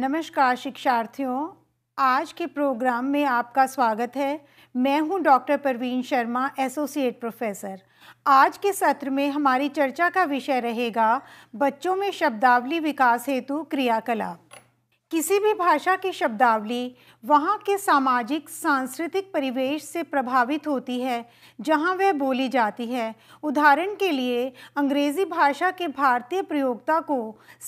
नमस्कार शिक्षार्थियों आज के प्रोग्राम में आपका स्वागत है मैं हूं doctor Parveen Sharma associate professor आज के सत्र में हमारी चर्चा का विषय रहेगा बच्चों में शब्दावली विकास हेतु क्रियाकलाप किसी भी भाषा की शब्दावली वहाँ के सामाजिक सांस्कृतिक परिवेश से प्रभावित होती है जहाँ वह बोली जाती है उदाहरण के लिए अंग्रेज़ी भाषा के भारतीय प्रयोगता को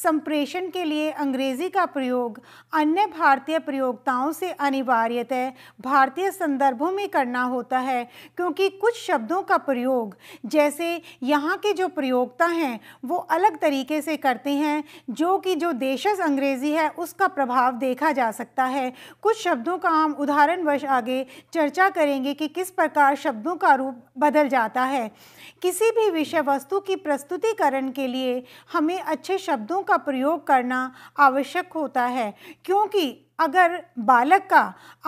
संप्रेषण के लिए अंग्रेज़ी का प्रयोग अन्य भारतीय प्रयोगताओं से अनिवार्यतः भारतीय संदर्भों में करना होता है क्योंकि कुछ शब्दों का प्रयोग जैसे यहाँ के जो प्रयोगता हैं वो अलग तरीके से करते हैं जो कि जो देशज अंग्रेज़ी है उसका प्रभाव देखा जा सकता है कुछ शब्दों का हम वर्ष आगे चर्चा करेंगे कि किस प्रकार शब्दों का रूप बदल जाता है किसी भी विषय वस्तु की प्रस्तुतिकरण के लिए हमें अच्छे शब्दों का प्रयोग करना आवश्यक होता है क्योंकि अगर बालक का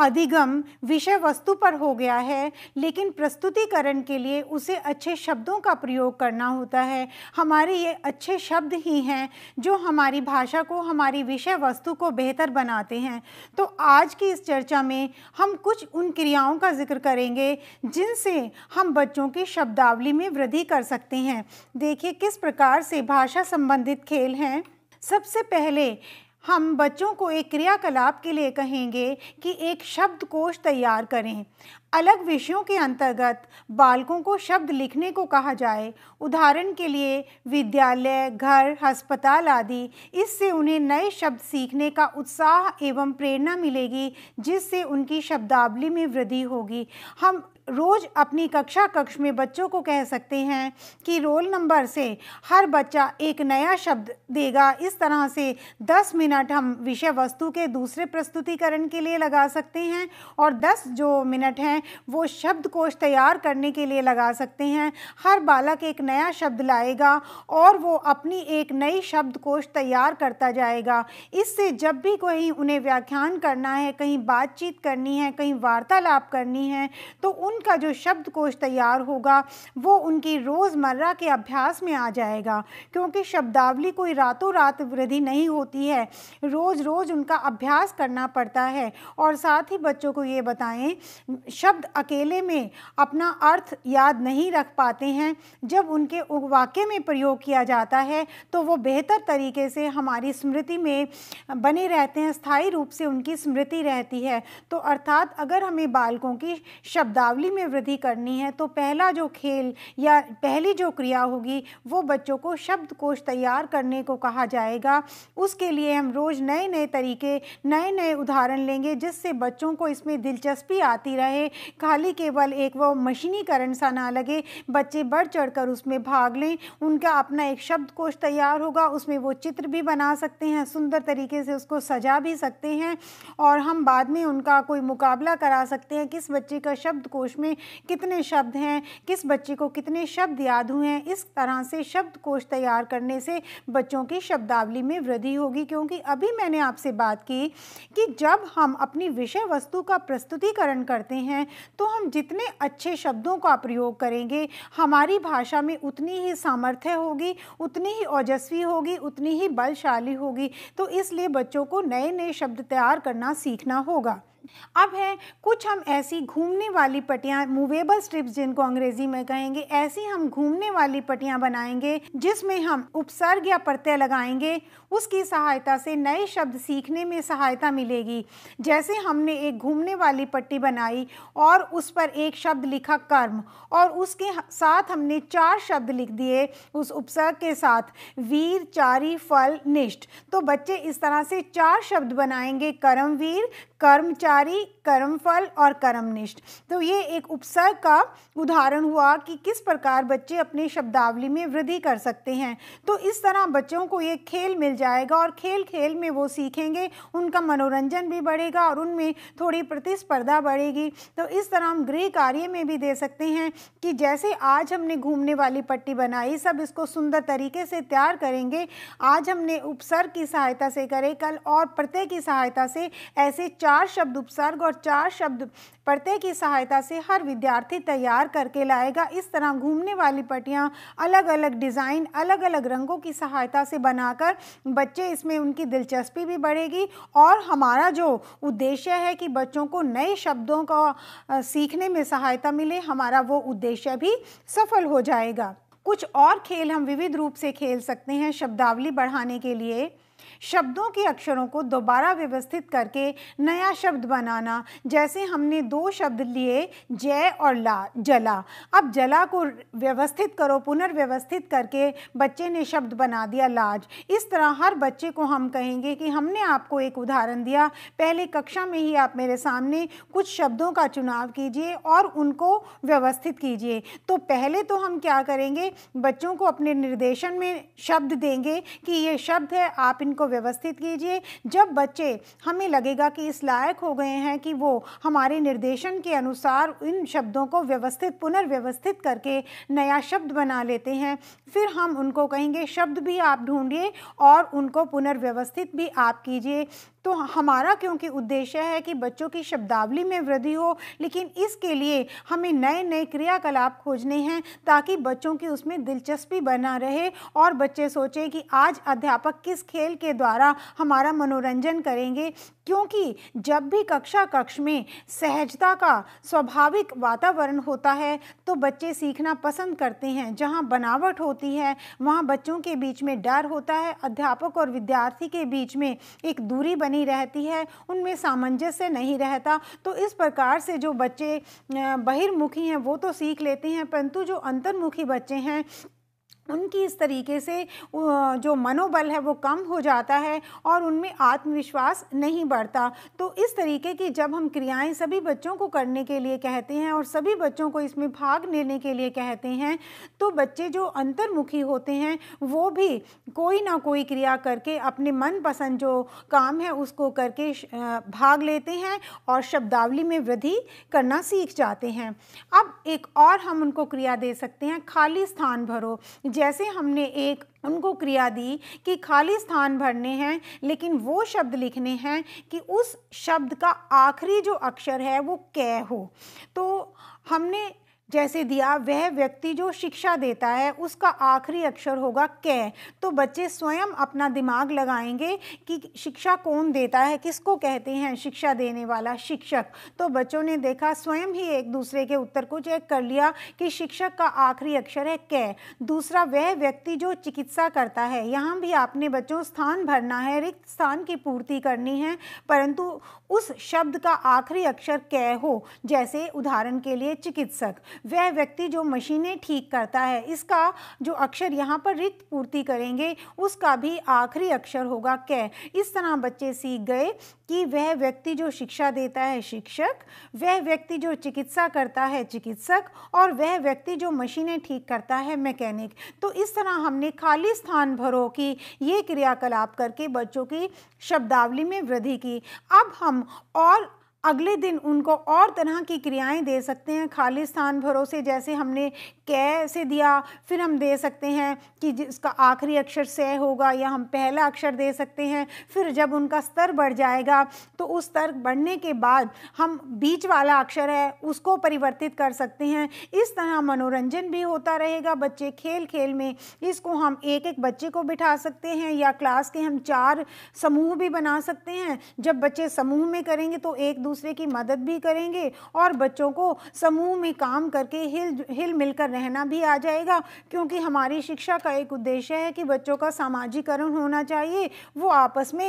अधिगम विषय वस्तु पर हो गया है लेकिन प्रस्तुतिकरण के लिए उसे अच्छे शब्दों का प्रयोग करना होता है हमारे ये अच्छे शब्द ही हैं जो हमारी भाषा को हमारी विषय वस्तु को बेहतर बनाते हैं तो आज की इस चर्चा में हम कुछ उन क्रियाओं का जिक्र करेंगे जिनसे हम बच्चों की शब्दावली में वृद्धि कर सकते हैं देखिए किस प्रकार से भाषा संबंधित खेल हैं सबसे पहले हम बच्चों को एक क्रियाकलाप के लिए कहेंगे कि एक शब्द कोश तैयार करें अलग विषयों के अंतर्गत बालकों को शब्द लिखने को कहा जाए उदाहरण के लिए विद्यालय घर अस्पताल आदि इससे उन्हें नए शब्द सीखने का उत्साह एवं प्रेरणा मिलेगी जिससे उनकी शब्दावली में वृद्धि होगी हम रोज़ अपनी कक्षा कक्ष में बच्चों को कह सकते हैं कि रोल नंबर से हर बच्चा एक नया शब्द देगा इस तरह से 10 मिनट हम विषय वस्तु के दूसरे प्रस्तुतिकरण के लिए लगा सकते हैं और 10 जो मिनट हैं वो शब्द कोश तैयार करने के लिए लगा सकते हैं हर बालक एक नया शब्द लाएगा और वो अपनी एक नई शब्द कोश तैयार करता जाएगा इससे जब भी कोई उन्हें व्याख्यान करना है कहीं बातचीत करनी है कहीं वार्तालाप करनी है तो उन उनका जो शब्द कोश तैयार होगा वो उनकी रोज़मर्रा के अभ्यास में आ जाएगा क्योंकि शब्दावली कोई रातों रात वृद्धि नहीं होती है रोज़ रोज़ उनका अभ्यास करना पड़ता है और साथ ही बच्चों को ये बताएं शब्द अकेले में अपना अर्थ याद नहीं रख पाते हैं जब उनके वाक्य में प्रयोग किया जाता है तो वो बेहतर तरीके से हमारी स्मृति में बने रहते हैं स्थायी रूप से उनकी स्मृति रहती है तो अर्थात अगर हमें बालकों की शब्दावली मुकाबले में वृद्धि करनी है तो पहला जो खेल या पहली जो क्रिया होगी वो बच्चों को शब्दकोश तैयार करने को कहा जाएगा उसके लिए हम रोज़ नए नए तरीके नए नए उदाहरण लेंगे जिससे बच्चों को इसमें दिलचस्पी आती रहे खाली केवल एक वो मशीनीकरण सा ना लगे बच्चे बढ़ चढ़कर उसमें भाग लें उनका अपना एक शब्दकोश तैयार होगा उसमें वो चित्र भी बना सकते हैं सुंदर तरीके से उसको सजा भी सकते हैं और हम बाद में उनका कोई मुकाबला करा सकते हैं किस बच्चे का शब्दकोश कोश में कितने शब्द हैं किस बच्चे को कितने शब्द याद हुए हैं इस तरह से शब्द कोश तैयार करने से बच्चों की शब्दावली में वृद्धि होगी क्योंकि अभी मैंने आपसे बात की कि जब हम अपनी विषय वस्तु का प्रस्तुतिकरण करते हैं तो हम जितने अच्छे शब्दों का प्रयोग करेंगे हमारी भाषा में उतनी ही सामर्थ्य होगी उतनी ही ओजस्वी होगी उतनी ही बलशाली होगी तो इसलिए बच्चों को नए नए शब्द तैयार करना सीखना होगा अब है कुछ हम ऐसी घूमने वाली पटियाँ मूवेबल स्ट्रिप्स जिनको अंग्रेजी में कहेंगे ऐसी हम घूमने वाली पटियाँ बनाएंगे जिसमें हम उपसर्ग या प्रत्यय लगाएंगे उसकी सहायता से नए शब्द सीखने में सहायता मिलेगी जैसे हमने एक घूमने वाली पट्टी बनाई और उस पर एक शब्द लिखा कर्म और उसके साथ हमने चार शब्द लिख दिए उस उपसर्ग के साथ वीर चारी फल निष्ठ तो बच्चे इस तरह से चार शब्द बनाएंगे कर्मवीर कर्मचारी कर्मफल और कर्मनिष्ठ तो ये एक उपसर्ग का उदाहरण हुआ कि किस प्रकार बच्चे अपने शब्दावली में वृद्धि कर सकते हैं तो इस तरह बच्चों को ये खेल मिल जाएगा और खेल खेल में वो सीखेंगे उनका मनोरंजन भी बढ़ेगा और उनमें थोड़ी प्रतिस्पर्धा बढ़ेगी तो इस तरह हम गृह कार्य में भी दे सकते हैं कि जैसे आज हमने घूमने वाली पट्टी बनाई सब इसको सुंदर तरीके से तैयार करेंगे आज हमने उपसर्ग की सहायता से करें कल और प्रत्यय की सहायता से ऐसे चार शब्द उपसर्ग और और चार शब्द पढ़ते की सहायता से हर विद्यार्थी तैयार करके लाएगा इस तरह घूमने वाली पट्टियाँ अलग अलग डिज़ाइन अलग अलग रंगों की सहायता से बनाकर बच्चे इसमें उनकी दिलचस्पी भी बढ़ेगी और हमारा जो उद्देश्य है कि बच्चों को नए शब्दों का सीखने में सहायता मिले हमारा वो उद्देश्य भी सफल हो जाएगा कुछ और खेल हम विविध रूप से खेल सकते हैं शब्दावली बढ़ाने के लिए शब्दों के अक्षरों को दोबारा व्यवस्थित करके नया शब्द बनाना जैसे हमने दो शब्द लिए जय और ला जला अब जला को व्यवस्थित करो पुनर्व्यवस्थित करके बच्चे ने शब्द बना दिया लाज इस तरह हर बच्चे को हम कहेंगे कि हमने आपको एक उदाहरण दिया पहले कक्षा में ही आप मेरे सामने कुछ शब्दों का चुनाव कीजिए और उनको व्यवस्थित कीजिए तो पहले तो हम क्या करेंगे बच्चों को अपने निर्देशन में शब्द देंगे कि ये शब्द है आप इनको व्यवस्थित कीजिए जब बच्चे हमें लगेगा कि इस लायक हो गए हैं कि वो हमारे निर्देशन के अनुसार इन शब्दों को व्यवस्थित पुनर्व्यवस्थित करके नया शब्द बना लेते हैं फिर हम उनको कहेंगे शब्द भी आप ढूंढिए और उनको पुनर्व्यवस्थित भी आप कीजिए तो हमारा क्योंकि उद्देश्य है कि बच्चों की शब्दावली में वृद्धि हो लेकिन इसके लिए हमें नए नए क्रियाकलाप खोजने हैं ताकि बच्चों की उसमें दिलचस्पी बना रहे और बच्चे सोचें कि आज अध्यापक किस खेल के द्वारा हमारा मनोरंजन करेंगे क्योंकि जब भी कक्षा कक्ष में सहजता का स्वाभाविक वातावरण होता है तो बच्चे सीखना पसंद करते हैं जहां बनावट होती है वहां बच्चों के बीच में डर होता है अध्यापक और विद्यार्थी के बीच में एक दूरी बनी रहती है उनमें सामंजस्य नहीं रहता तो इस प्रकार से जो बच्चे बहिर्मुखी हैं वो तो सीख लेते हैं परंतु जो अंतर्मुखी बच्चे हैं उनकी इस तरीके से जो मनोबल है वो कम हो जाता है और उनमें आत्मविश्वास नहीं बढ़ता तो इस तरीके की जब हम क्रियाएं सभी बच्चों को करने के लिए कहते हैं और सभी बच्चों को इसमें भाग लेने के लिए कहते हैं तो बच्चे जो अंतर्मुखी होते हैं वो भी कोई ना कोई क्रिया करके अपने मनपसंद जो काम है उसको करके भाग लेते हैं और शब्दावली में वृद्धि करना सीख जाते हैं अब एक और हम उनको क्रिया दे सकते हैं खाली स्थान भरो जैसे हमने एक उनको क्रिया दी कि खाली स्थान भरने हैं लेकिन वो शब्द लिखने हैं कि उस शब्द का आखिरी जो अक्षर है वो कै हो तो हमने जैसे दिया वह व्यक्ति जो शिक्षा देता है उसका आखिरी अक्षर होगा कै तो बच्चे स्वयं अपना दिमाग लगाएंगे कि शिक्षा कौन देता है किसको कहते हैं शिक्षा देने वाला शिक्षक तो बच्चों ने देखा स्वयं ही एक दूसरे के उत्तर को चेक कर लिया कि शिक्षक का आखिरी अक्षर है कै दूसरा वह व्यक्ति जो चिकित्सा करता है यहाँ भी आपने बच्चों स्थान भरना है रिक्त स्थान की पूर्ति करनी है परंतु उस शब्द का आखिरी अक्षर कै हो जैसे उदाहरण के लिए चिकित्सक वह व्यक्ति जो मशीनें ठीक करता है इसका जो अक्षर यहाँ पर रिक्त पूर्ति करेंगे उसका भी आखिरी अक्षर होगा कै इस तरह बच्चे सीख गए कि वह व्यक्ति जो शिक्षा देता है शिक्षक वह व्यक्ति जो चिकित्सा करता है चिकित्सक और वह व्यक्ति जो मशीनें ठीक करता है मैकेनिक तो इस तरह हमने खाली स्थान भरो की ये क्रियाकलाप करके बच्चों की शब्दावली में वृद्धि की अब हम और अगले दिन उनको और तरह की क्रियाएं दे सकते हैं खाली स्थान भरोसे जैसे हमने कै से दिया फिर हम दे सकते हैं कि जिसका आखिरी अक्षर से होगा या हम पहला अक्षर दे सकते हैं फिर जब उनका स्तर बढ़ जाएगा तो उस स्तर बढ़ने के बाद हम बीच वाला अक्षर है उसको परिवर्तित कर सकते हैं इस तरह मनोरंजन भी होता रहेगा बच्चे खेल खेल में इसको हम एक एक बच्चे को बिठा सकते हैं या क्लास के हम चार समूह भी बना सकते हैं जब बच्चे समूह में करेंगे तो एक दूसरे दूसरे की मदद भी करेंगे और बच्चों को समूह में काम करके हिल हिल मिलकर रहना भी आ जाएगा क्योंकि हमारी शिक्षा का एक उद्देश्य है कि बच्चों का सामाजिकरण होना चाहिए वो आपस में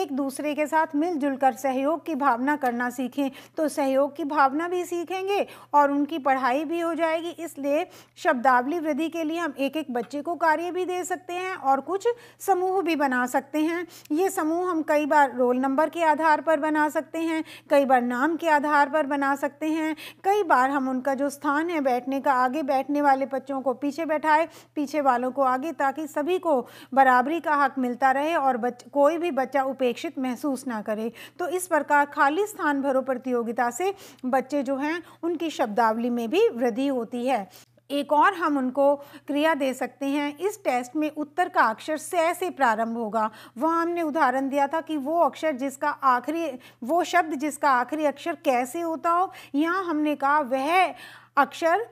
एक दूसरे के साथ मिलजुल कर सहयोग की भावना करना सीखें तो सहयोग की भावना भी सीखेंगे और उनकी पढ़ाई भी हो जाएगी इसलिए शब्दावली वृद्धि के लिए हम एक एक बच्चे को कार्य भी दे सकते हैं और कुछ समूह भी बना सकते हैं ये समूह हम कई बार रोल नंबर के आधार पर बना सकते हैं कई बार नाम के आधार पर बना सकते हैं कई बार हम उनका जो स्थान है बैठने का आगे बैठने वाले बच्चों को पीछे बैठाए पीछे वालों को आगे ताकि सभी को बराबरी का हक मिलता रहे और बच, कोई भी बच्चा उपेक्षित महसूस ना करे तो इस प्रकार खाली स्थान भरो प्रतियोगिता से बच्चे जो हैं उनकी शब्दावली में भी वृद्धि होती है एक और हम उनको क्रिया दे सकते हैं इस टेस्ट में उत्तर का अक्षर स से प्रारंभ होगा वह हमने उदाहरण दिया था कि वो अक्षर जिसका आखिरी वो शब्द जिसका आखिरी अक्षर कैसे होता हो यहाँ हमने कहा वह अक्षर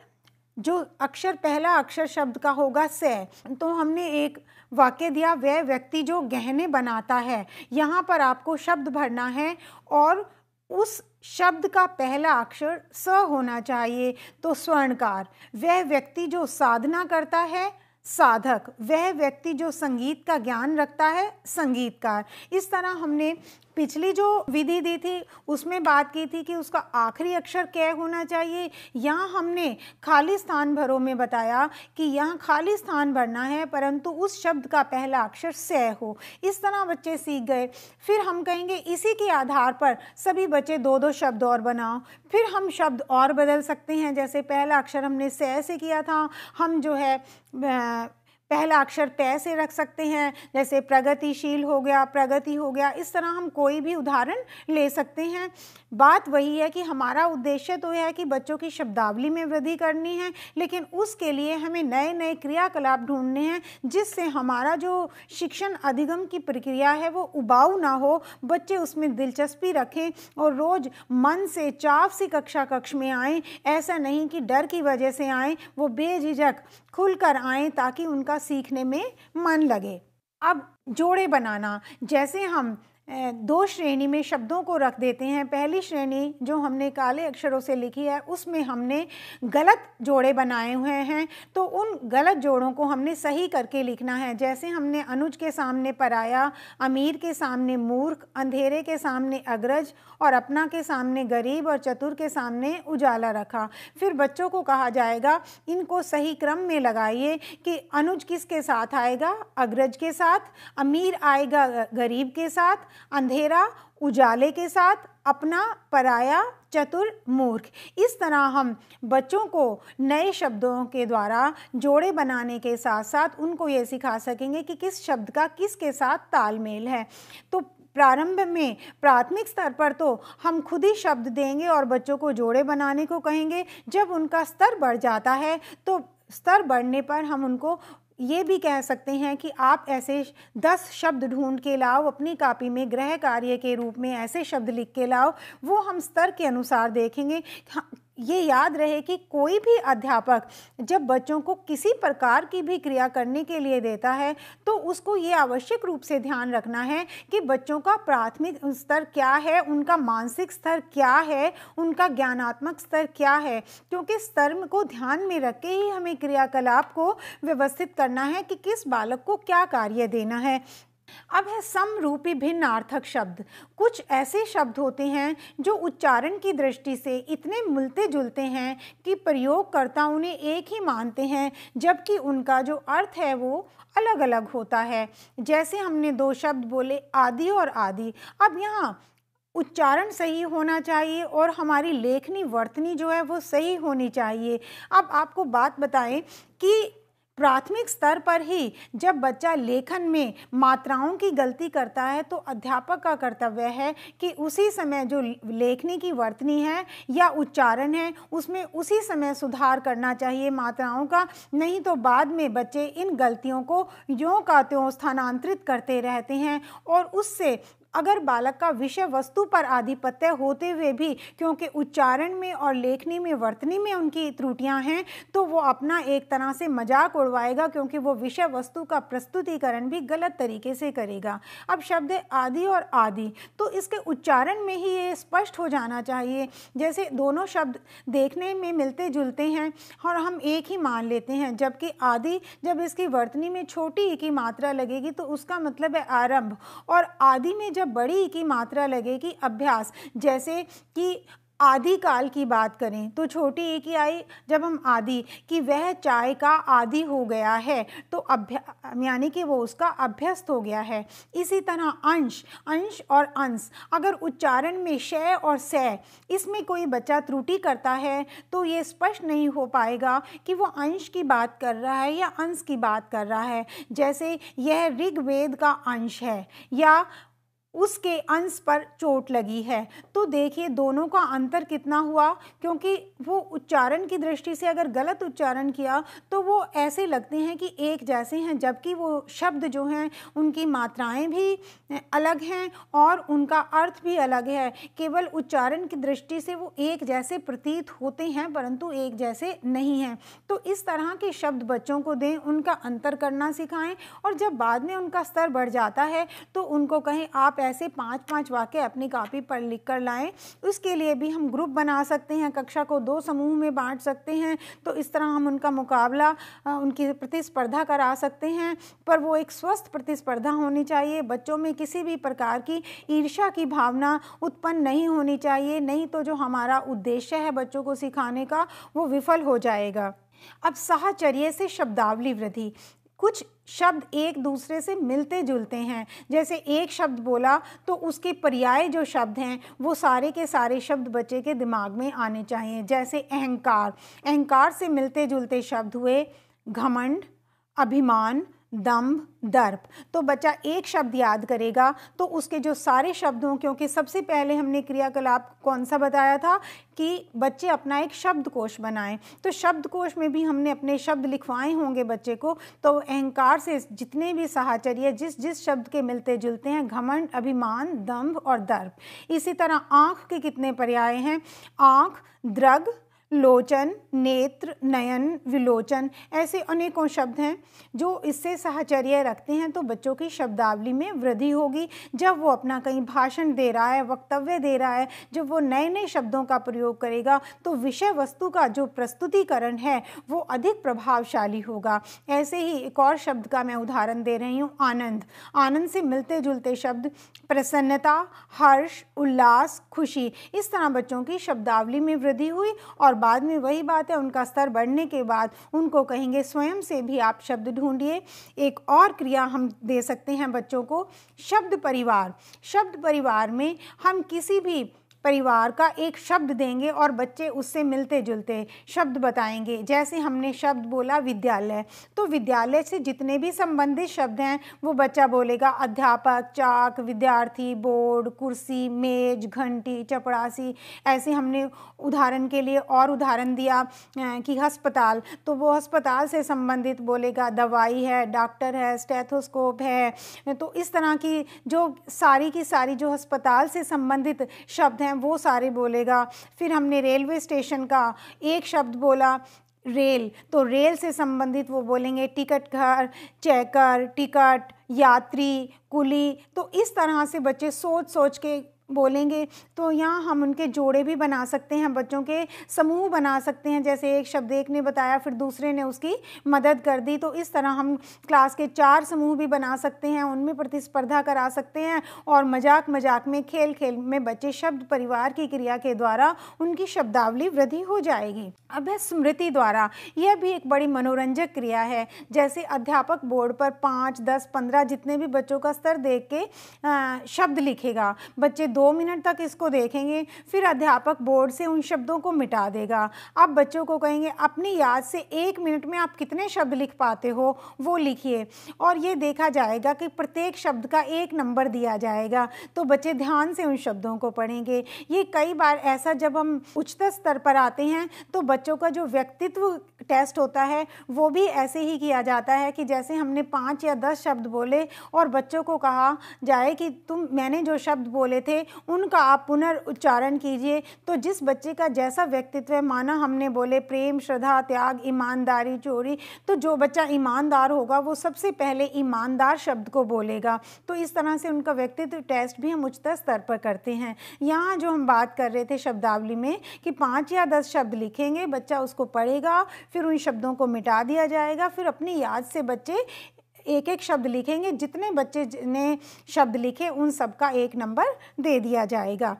जो अक्षर पहला अक्षर शब्द का होगा से तो हमने एक वाक्य दिया वह व्यक्ति जो गहने बनाता है यहाँ पर आपको शब्द भरना है और उस शब्द का पहला अक्षर स होना चाहिए तो स्वर्णकार वह व्यक्ति जो साधना करता है साधक वह व्यक्ति जो संगीत का ज्ञान रखता है संगीतकार इस तरह हमने पिछली जो विधि दी थी उसमें बात की थी कि उसका आखिरी अक्षर कै होना चाहिए यहाँ हमने खाली स्थान भरों में बताया कि यहाँ खाली स्थान भरना है परंतु उस शब्द का पहला अक्षर सह हो इस तरह बच्चे सीख गए फिर हम कहेंगे इसी के आधार पर सभी बच्चे दो दो शब्द और बनाओ फिर हम शब्द और बदल सकते हैं जैसे पहला अक्षर हमने सह से किया था हम जो है पहला अक्षर तय से रख सकते हैं जैसे प्रगतिशील हो गया प्रगति हो गया इस तरह हम कोई भी उदाहरण ले सकते हैं बात वही है कि हमारा उद्देश्य तो यह है कि बच्चों की शब्दावली में वृद्धि करनी है लेकिन उसके लिए हमें नए नए क्रियाकलाप ढूंढने हैं जिससे हमारा जो शिक्षण अधिगम की प्रक्रिया है वो उबाऊ ना हो बच्चे उसमें दिलचस्पी रखें और रोज़ मन से चाव से कक्षा कक्ष में आएं ऐसा नहीं कि डर की वजह से आएं वो बेझिझक खुल कर आएँ ताकि उनका सीखने में मन लगे अब जोड़े बनाना जैसे हम दो श्रेणी में शब्दों को रख देते हैं पहली श्रेणी जो हमने काले अक्षरों से लिखी है उसमें हमने गलत जोड़े बनाए हुए हैं तो उन गलत जोड़ों को हमने सही करके लिखना है जैसे हमने अनुज के सामने पराया अमीर के सामने मूर्ख अंधेरे के सामने अग्रज और अपना के सामने गरीब और चतुर के सामने उजाला रखा फिर बच्चों को कहा जाएगा इनको सही क्रम में लगाइए कि अनुज किसके साथ आएगा अग्रज के साथ अमीर आएगा गरीब के साथ अंधेरा उजाले के साथ अपना पराया चतुर मूर्ख इस तरह हम बच्चों को नए शब्दों के द्वारा जोड़े बनाने के साथ साथ उनको ये सिखा सकेंगे कि किस शब्द का किसके साथ तालमेल है तो प्रारंभ में प्राथमिक स्तर पर तो हम खुद ही शब्द देंगे और बच्चों को जोड़े बनाने को कहेंगे जब उनका स्तर बढ़ जाता है तो स्तर बढ़ने पर हम उनको ये भी कह सकते हैं कि आप ऐसे दस शब्द ढूंढ के लाओ अपनी कापी में गृह कार्य के रूप में ऐसे शब्द लिख के लाओ वो हम स्तर के अनुसार देखेंगे हाँ, ये याद रहे कि कोई भी अध्यापक जब बच्चों को किसी प्रकार की भी क्रिया करने के लिए देता है तो उसको ये आवश्यक रूप से ध्यान रखना है कि बच्चों का प्राथमिक स्तर क्या है उनका मानसिक स्तर क्या है उनका ज्ञानात्मक स्तर क्या है क्योंकि स्तर को ध्यान में रख के ही हमें क्रियाकलाप को व्यवस्थित करना है कि किस बालक को क्या कार्य देना है अब है समरूपी आर्थक शब्द कुछ ऐसे शब्द होते हैं जो उच्चारण की दृष्टि से इतने मिलते जुलते हैं कि प्रयोगकर्ता उन्हें एक ही मानते हैं जबकि उनका जो अर्थ है वो अलग अलग होता है जैसे हमने दो शब्द बोले आदि और आदि अब यहाँ उच्चारण सही होना चाहिए और हमारी लेखनी वर्तनी जो है वो सही होनी चाहिए अब आपको बात बताएं कि प्राथमिक स्तर पर ही जब बच्चा लेखन में मात्राओं की गलती करता है तो अध्यापक का कर्तव्य है कि उसी समय जो लेखनी की वर्तनी है या उच्चारण है उसमें उसी समय सुधार करना चाहिए मात्राओं का नहीं तो बाद में बच्चे इन गलतियों को यों का त्यों स्थानांतरित करते रहते हैं और उससे अगर बालक का विषय वस्तु पर आधिपत्य होते हुए भी क्योंकि उच्चारण में और लेखनी में वर्तनी में उनकी त्रुटियां हैं तो वो अपना एक तरह से मजाक उड़वाएगा क्योंकि वो विषय वस्तु का प्रस्तुतिकरण भी गलत तरीके से करेगा अब शब्द आदि और आदि तो इसके उच्चारण में ही ये स्पष्ट हो जाना चाहिए जैसे दोनों शब्द देखने में मिलते जुलते हैं और हम एक ही मान लेते हैं जबकि आदि जब इसकी वर्तनी में छोटी की मात्रा लगेगी तो उसका मतलब है आरंभ और आदि में जब या बड़ी की मात्रा लगेगी अभ्यास जैसे कि आदि काल की बात करें तो छोटी एक ही आई जब हम आदि कि वह चाय का आदि हो गया है तो अभ्या यानी कि वो उसका अभ्यस्त हो गया है इसी तरह अंश अंश और अंश अगर उच्चारण में शय और सय इसमें कोई बच्चा त्रुटि करता है तो ये स्पष्ट नहीं हो पाएगा कि वो अंश की बात कर रहा है या अंश की बात कर रहा है जैसे यह ऋग्वेद का अंश है या उसके अंश पर चोट लगी है तो देखिए दोनों का अंतर कितना हुआ क्योंकि वो उच्चारण की दृष्टि से अगर गलत उच्चारण किया तो वो ऐसे लगते हैं कि एक जैसे हैं जबकि वो शब्द जो हैं उनकी मात्राएं भी अलग हैं और उनका अर्थ भी अलग है केवल उच्चारण की दृष्टि से वो एक जैसे प्रतीत होते हैं परंतु एक जैसे नहीं हैं तो इस तरह के शब्द बच्चों को दें उनका अंतर करना सिखाएं और जब बाद में उनका स्तर बढ़ जाता है तो उनको कहें आप ऐसे पांच पांच वाक्य अपनी कापी पर लिख कर लाएँ उसके लिए भी हम ग्रुप बना सकते हैं कक्षा को दो समूह में बांट सकते हैं तो इस तरह हम उनका मुकाबला उनकी प्रतिस्पर्धा करा सकते हैं पर वो एक स्वस्थ प्रतिस्पर्धा होनी चाहिए बच्चों में किसी भी प्रकार की ईर्ष्या की भावना उत्पन्न नहीं होनी चाहिए नहीं तो जो हमारा उद्देश्य है बच्चों को सिखाने का वो विफल हो जाएगा अब साहचर्य से शब्दावली वृद्धि कुछ शब्द एक दूसरे से मिलते जुलते हैं जैसे एक शब्द बोला तो उसके पर्याय जो शब्द हैं वो सारे के सारे शब्द बच्चे के दिमाग में आने चाहिए जैसे अहंकार अहंकार से मिलते जुलते शब्द हुए घमंड अभिमान दम्भ दर्प तो बच्चा एक शब्द याद करेगा तो उसके जो सारे शब्द हों क्योंकि सबसे पहले हमने क्रियाकलाप कौन सा बताया था कि बच्चे अपना एक शब्दकोश बनाएं तो शब्दकोश में भी हमने अपने शब्द लिखवाए होंगे बच्चे को तो अहंकार से जितने भी सहाचर्य जिस जिस शब्द के मिलते जुलते हैं घमंड अभिमान दम्भ और दर्प इसी तरह आँख के कितने पर्याय हैं आँख द्रग लोचन नेत्र नयन विलोचन ऐसे अनेकों शब्द हैं जो इससे साहचर्य रखते हैं तो बच्चों की शब्दावली में वृद्धि होगी जब वो अपना कहीं भाषण दे रहा है वक्तव्य दे रहा है जब वो नए नए शब्दों का प्रयोग करेगा तो विषय वस्तु का जो प्रस्तुतिकरण है वो अधिक प्रभावशाली होगा ऐसे ही एक और शब्द का मैं उदाहरण दे रही हूँ आनंद आनंद से मिलते जुलते शब्द प्रसन्नता हर्ष उल्लास खुशी इस तरह बच्चों की शब्दावली में वृद्धि हुई और बाद में वही बात है उनका स्तर बढ़ने के बाद उनको कहेंगे स्वयं से भी आप शब्द ढूंढिए एक और क्रिया हम दे सकते हैं बच्चों को शब्द परिवार शब्द परिवार में हम किसी भी परिवार का एक शब्द देंगे और बच्चे उससे मिलते जुलते शब्द बताएंगे जैसे हमने शब्द बोला विद्यालय तो विद्यालय से जितने भी संबंधित शब्द हैं वो बच्चा बोलेगा अध्यापक चाक विद्यार्थी बोर्ड कुर्सी मेज घंटी चपड़ासी ऐसे हमने उदाहरण के लिए और उदाहरण दिया कि अस्पताल तो वो अस्पताल से संबंधित बोलेगा दवाई है डॉक्टर है स्टेथोस्कोप है तो इस तरह की जो सारी की सारी जो अस्पताल से संबंधित शब्द हैं वो सारे बोलेगा फिर हमने रेलवे स्टेशन का एक शब्द बोला रेल तो रेल से संबंधित वो बोलेंगे टिकट घर चेकर टिकट यात्री कुली तो इस तरह से बच्चे सोच सोच के बोलेंगे तो यहाँ हम उनके जोड़े भी बना सकते हैं बच्चों के समूह बना सकते हैं जैसे एक शब्द एक ने बताया फिर दूसरे ने उसकी मदद कर दी तो इस तरह हम क्लास के चार समूह भी बना सकते हैं उनमें प्रतिस्पर्धा करा सकते हैं और मजाक मजाक में खेल खेल में बच्चे शब्द परिवार की क्रिया के द्वारा उनकी शब्दावली वृद्धि हो जाएगी अब है स्मृति द्वारा यह भी एक बड़ी मनोरंजक क्रिया है जैसे अध्यापक बोर्ड पर पाँच दस पंद्रह जितने भी बच्चों का स्तर देख के शब्द लिखेगा बच्चे दो मिनट तक इसको देखेंगे फिर अध्यापक बोर्ड से उन शब्दों को मिटा देगा आप बच्चों को कहेंगे अपनी याद से एक मिनट में आप कितने शब्द लिख पाते हो वो लिखिए और ये देखा जाएगा कि प्रत्येक शब्द का एक नंबर दिया जाएगा तो बच्चे ध्यान से उन शब्दों को पढ़ेंगे ये कई बार ऐसा जब हम उच्चतर स्तर पर आते हैं तो बच्चों का जो व्यक्तित्व टेस्ट होता है वो भी ऐसे ही किया जाता है कि जैसे हमने पाँच या दस शब्द बोले और बच्चों को कहा जाए कि तुम मैंने जो शब्द बोले थे उनका आप पुनर्उच्चारण कीजिए तो जिस बच्चे का जैसा व्यक्तित्व है माना हमने बोले प्रेम श्रद्धा त्याग ईमानदारी चोरी तो जो बच्चा ईमानदार होगा वो सबसे पहले ईमानदार शब्द को बोलेगा तो इस तरह से उनका व्यक्तित्व टेस्ट भी हम उच्चतर स्तर पर करते हैं यहाँ जो हम बात कर रहे थे शब्दावली में कि पाँच या दस शब्द लिखेंगे बच्चा उसको पढ़ेगा फिर उन शब्दों को मिटा दिया जाएगा फिर अपनी याद से बच्चे एक एक शब्द लिखेंगे जितने बच्चे ने शब्द लिखे उन सबका एक नंबर दे दिया जाएगा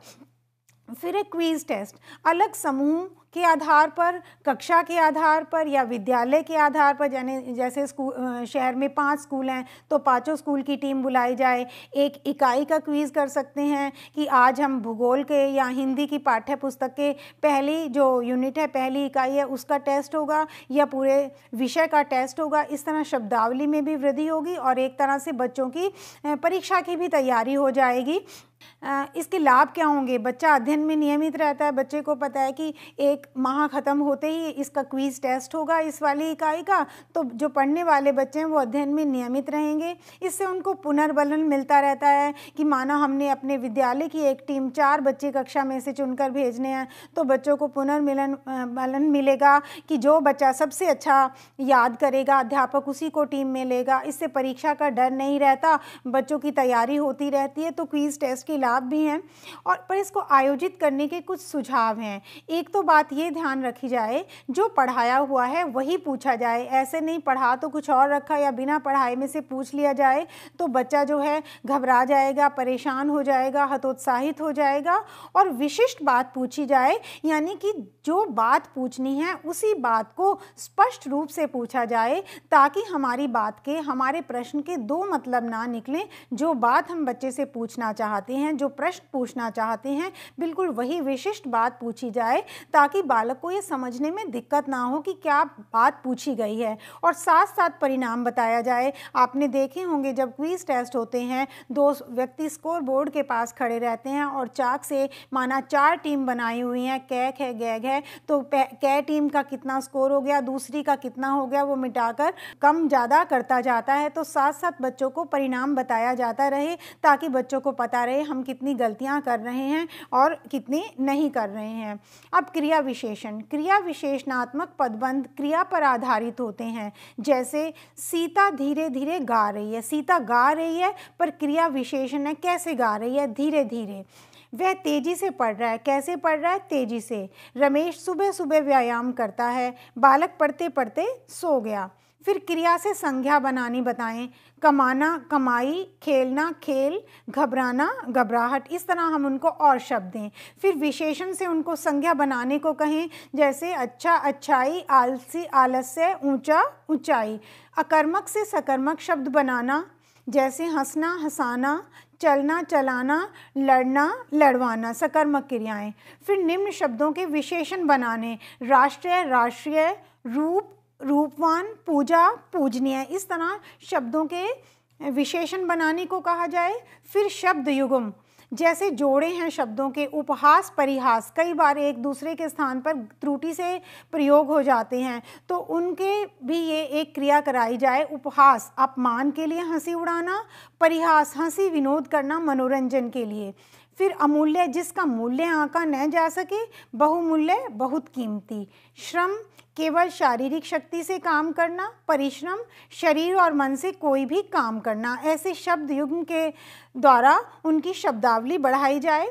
फिर एक क्वीज टेस्ट अलग समूह के आधार पर कक्षा के आधार पर या विद्यालय के आधार पर यानी जैसे स्कूल शहर में पांच स्कूल हैं तो पांचों स्कूल की टीम बुलाई जाए एक इकाई का क्वीज़ कर सकते हैं कि आज हम भूगोल के या हिंदी की पाठ्य पुस्तक के पहली जो यूनिट है पहली इकाई है उसका टेस्ट होगा या पूरे विषय का टेस्ट होगा इस तरह शब्दावली में भी वृद्धि होगी और एक तरह से बच्चों की परीक्षा की भी तैयारी हो जाएगी इसके लाभ क्या होंगे बच्चा अध्ययन में नियमित रहता है बच्चे को पता है कि एक माह ख़त्म होते ही इसका क्वीज़ टेस्ट होगा इस वाली इकाई का तो जो पढ़ने वाले बच्चे हैं वो अध्ययन में नियमित रहेंगे इससे उनको पुनर्बलन मिलता रहता है कि माना हमने अपने विद्यालय की एक टीम चार बच्चे कक्षा में से चुनकर भेजने हैं तो बच्चों को पुनर्मिलन बलन मिलेगा कि जो बच्चा सबसे अच्छा याद करेगा अध्यापक उसी को टीम में लेगा इससे परीक्षा का डर नहीं रहता बच्चों की तैयारी होती रहती है तो क्वीज़ टेस्ट के इसके लाभ भी हैं और पर इसको आयोजित करने के कुछ सुझाव हैं एक तो बात ये ध्यान रखी जाए जो पढ़ाया हुआ है वही पूछा जाए ऐसे नहीं पढ़ा तो कुछ और रखा या बिना पढ़ाए में से पूछ लिया जाए तो बच्चा जो है घबरा जाएगा परेशान हो जाएगा हतोत्साहित हो जाएगा और विशिष्ट बात पूछी जाए यानी कि जो बात पूछनी है उसी बात को स्पष्ट रूप से पूछा जाए ताकि हमारी बात के हमारे प्रश्न के दो मतलब ना निकलें जो बात हम बच्चे से पूछना चाहते हैं हैं जो प्रश्न पूछना चाहते हैं बिल्कुल वही विशिष्ट बात पूछी जाए ताकि बालक को ये समझने में दिक्कत ना हो कि क्या बात पूछी गई है और साथ साथ परिणाम बताया जाए आपने देखे होंगे जब क्वीज टेस्ट होते हैं दो व्यक्ति स्कोर बोर्ड के पास खड़े रहते हैं और चाक से माना चार टीम बनाई हुई हैं कैक है गैग है तो कै टीम का कितना स्कोर हो गया दूसरी का कितना हो गया वो मिटाकर कम ज़्यादा करता जाता है तो साथ साथ बच्चों को परिणाम बताया जाता रहे ताकि बच्चों को पता रहे हम कितनी गलतियाँ कर रहे हैं और कितनी नहीं कर रहे हैं अब क्रिया विशेषण क्रिया विशेषणात्मक पदबंध क्रिया पर आधारित होते हैं जैसे सीता धीरे धीरे गा रही है सीता गा रही है पर क्रिया विशेषण है कैसे गा रही है धीरे धीरे वह तेज़ी से पढ़ रहा है कैसे पढ़ रहा है तेज़ी से रमेश सुबह सुबह व्यायाम करता है बालक पढ़ते पढ़ते सो गया फिर क्रिया से संज्ञा बनानी बताएं कमाना कमाई खेलना खेल घबराना घबराहट इस तरह हम उनको और शब्द दें फिर विशेषण से उनको संज्ञा बनाने को कहें जैसे अच्छा अच्छाई आलसी आलस्य ऊंचा ऊंचाई अकर्मक से सकर्मक शब्द बनाना जैसे हंसना हंसाना चलना चलाना लड़ना लड़वाना सकर्मक क्रियाएं फिर निम्न शब्दों के विशेषण बनाने राष्ट्रीय राष्ट्रीय रूप रूपवान पूजा पूजनीय इस तरह शब्दों के विशेषण बनाने को कहा जाए फिर शब्द युगम जैसे जोड़े हैं शब्दों के उपहास परिहास कई बार एक दूसरे के स्थान पर त्रुटि से प्रयोग हो जाते हैं तो उनके भी ये एक क्रिया कराई जाए उपहास अपमान के लिए हंसी उड़ाना परिहास हंसी विनोद करना मनोरंजन के लिए फिर अमूल्य जिसका मूल्य आंका न जा सके बहुमूल्य बहुत कीमती श्रम केवल शारीरिक शक्ति से काम करना परिश्रम शरीर और मन से कोई भी काम करना ऐसे शब्द युग्म के द्वारा उनकी शब्दावली बढ़ाई जाए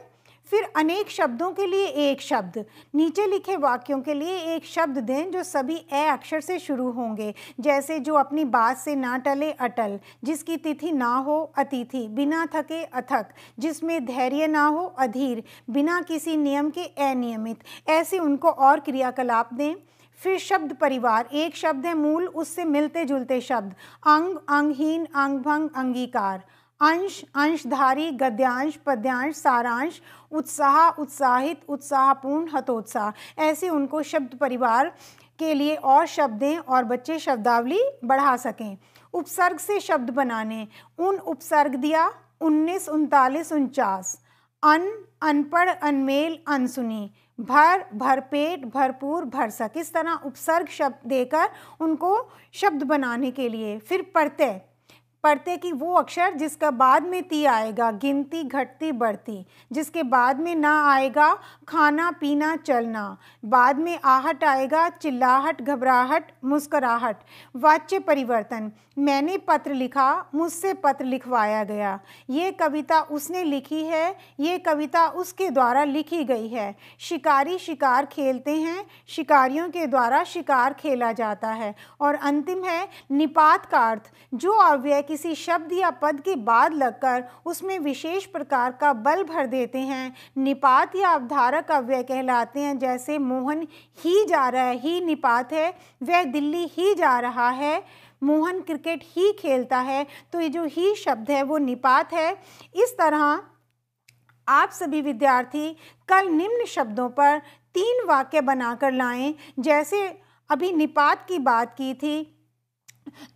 फिर अनेक शब्दों के लिए एक शब्द नीचे लिखे वाक्यों के लिए एक शब्द दें जो सभी ए अक्षर से शुरू होंगे जैसे जो अपनी बात से ना टले अटल जिसकी तिथि ना हो अतिथि बिना थके अथक जिसमें धैर्य ना हो अधीर बिना किसी नियम के अनियमित ऐसे उनको और क्रियाकलाप दें फिर शब्द परिवार एक शब्द है मूल उससे मिलते जुलते शब्द अंग अंगहीन अंग भंग अंगीकार अंश अंशधारी गद्यांश पद्यांश सारांश उत्साह उत्साहित उत्साहपूर्ण हतोत्साह ऐसे उनको शब्द परिवार के लिए और शब्द दें और बच्चे शब्दावली बढ़ा सकें उपसर्ग से शब्द बनाने उन उपसर्ग दिया उन्नीस उनतालीस उनचास अन अनपढ़ अनमेल अनसुनी भर भरपेट भरपूर भरसक इस तरह उपसर्ग शब्द देकर उनको शब्द बनाने के लिए फिर पढ़ते पढ़ते कि वो अक्षर जिसका बाद में ती आएगा गिनती घटती बढ़ती जिसके बाद में ना आएगा खाना पीना चलना बाद में आहट आएगा चिल्लाहट घबराहट मुस्कराहट वाच्य परिवर्तन मैंने पत्र लिखा मुझसे पत्र लिखवाया गया ये कविता उसने लिखी है ये कविता उसके द्वारा लिखी गई है शिकारी शिकार खेलते हैं शिकारियों के द्वारा शिकार खेला जाता है और अंतिम है निपात का अर्थ जो अव्यय की किसी शब्द या पद के बाद लगकर उसमें विशेष प्रकार का बल भर देते हैं निपात या अवधारक अव्यय कहलाते हैं जैसे मोहन ही जा रहा है ही निपात है वह दिल्ली ही जा रहा है मोहन क्रिकेट ही खेलता है तो ये जो ही शब्द है वो निपात है इस तरह आप सभी विद्यार्थी कल निम्न शब्दों पर तीन वाक्य बनाकर लाएं जैसे अभी निपात की बात की थी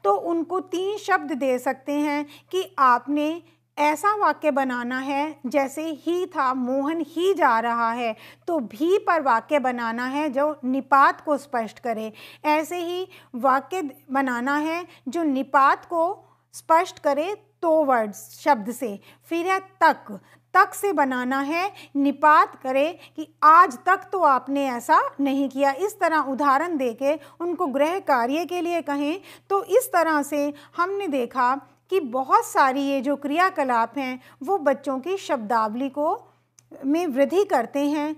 तो उनको तीन शब्द दे सकते हैं कि आपने ऐसा वाक्य बनाना है जैसे ही था मोहन ही जा रहा है तो भी पर वाक्य बनाना है जो निपात को स्पष्ट करे ऐसे ही वाक्य बनाना है जो निपात को स्पष्ट करे तो वर्ड्स शब्द से फिर है तक तक से बनाना है निपात करें कि आज तक तो आपने ऐसा नहीं किया इस तरह उदाहरण दे के उनको गृह कार्य के लिए कहें तो इस तरह से हमने देखा कि बहुत सारी ये जो क्रियाकलाप हैं वो बच्चों की शब्दावली को में वृद्धि करते हैं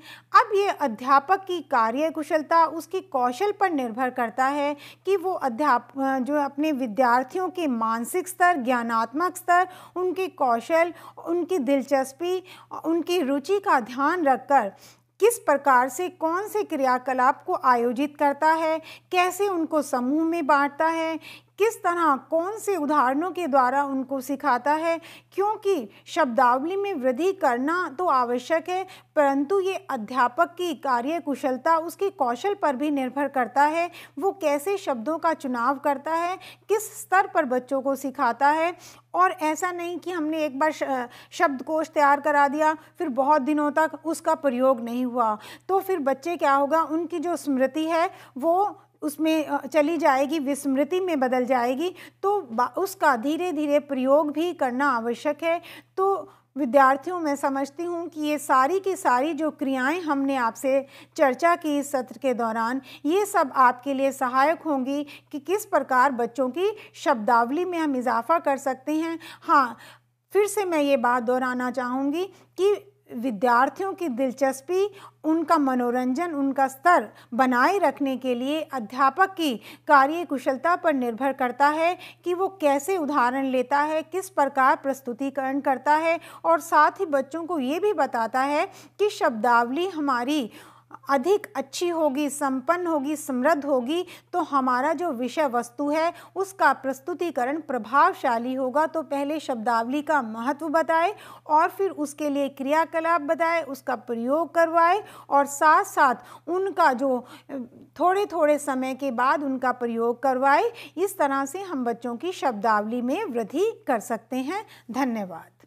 अब ये अध्यापक की कार्य कुशलता उसकी कौशल पर निर्भर करता है कि वो अध्याप जो अपने विद्यार्थियों के मानसिक स्तर ज्ञानात्मक स्तर उनके कौशल उनकी दिलचस्पी उनकी रुचि का ध्यान रखकर किस प्रकार से कौन से क्रियाकलाप को आयोजित करता है कैसे उनको समूह में बांटता है किस तरह कौन से उदाहरणों के द्वारा उनको सिखाता है क्योंकि शब्दावली में वृद्धि करना तो आवश्यक है परंतु ये अध्यापक की कार्य कुशलता उसके कौशल पर भी निर्भर करता है वो कैसे शब्दों का चुनाव करता है किस स्तर पर बच्चों को सिखाता है और ऐसा नहीं कि हमने एक बार शब्दकोश तैयार करा दिया फिर बहुत दिनों तक उसका प्रयोग नहीं हुआ तो फिर बच्चे क्या होगा उनकी जो स्मृति है वो उसमें चली जाएगी विस्मृति में बदल जाएगी तो उसका धीरे धीरे प्रयोग भी करना आवश्यक है तो विद्यार्थियों मैं समझती हूँ कि ये सारी की सारी जो क्रियाएं हमने आपसे चर्चा की इस सत्र के दौरान ये सब आपके लिए सहायक होंगी कि किस प्रकार बच्चों की शब्दावली में हम इजाफा कर सकते हैं हाँ फिर से मैं ये बात दोहराना चाहूँगी कि विद्यार्थियों की दिलचस्पी उनका मनोरंजन उनका स्तर बनाए रखने के लिए अध्यापक की कार्यकुशलता पर निर्भर करता है कि वो कैसे उदाहरण लेता है किस प्रकार प्रस्तुतिकरण करता है और साथ ही बच्चों को ये भी बताता है कि शब्दावली हमारी अधिक अच्छी होगी संपन्न होगी समृद्ध होगी तो हमारा जो विषय वस्तु है उसका प्रस्तुतिकरण प्रभावशाली होगा तो पहले शब्दावली का महत्व बताए और फिर उसके लिए क्रियाकलाप बताए उसका प्रयोग करवाए और साथ साथ उनका जो थोड़े थोड़े समय के बाद उनका प्रयोग करवाए इस तरह से हम बच्चों की शब्दावली में वृद्धि कर सकते हैं धन्यवाद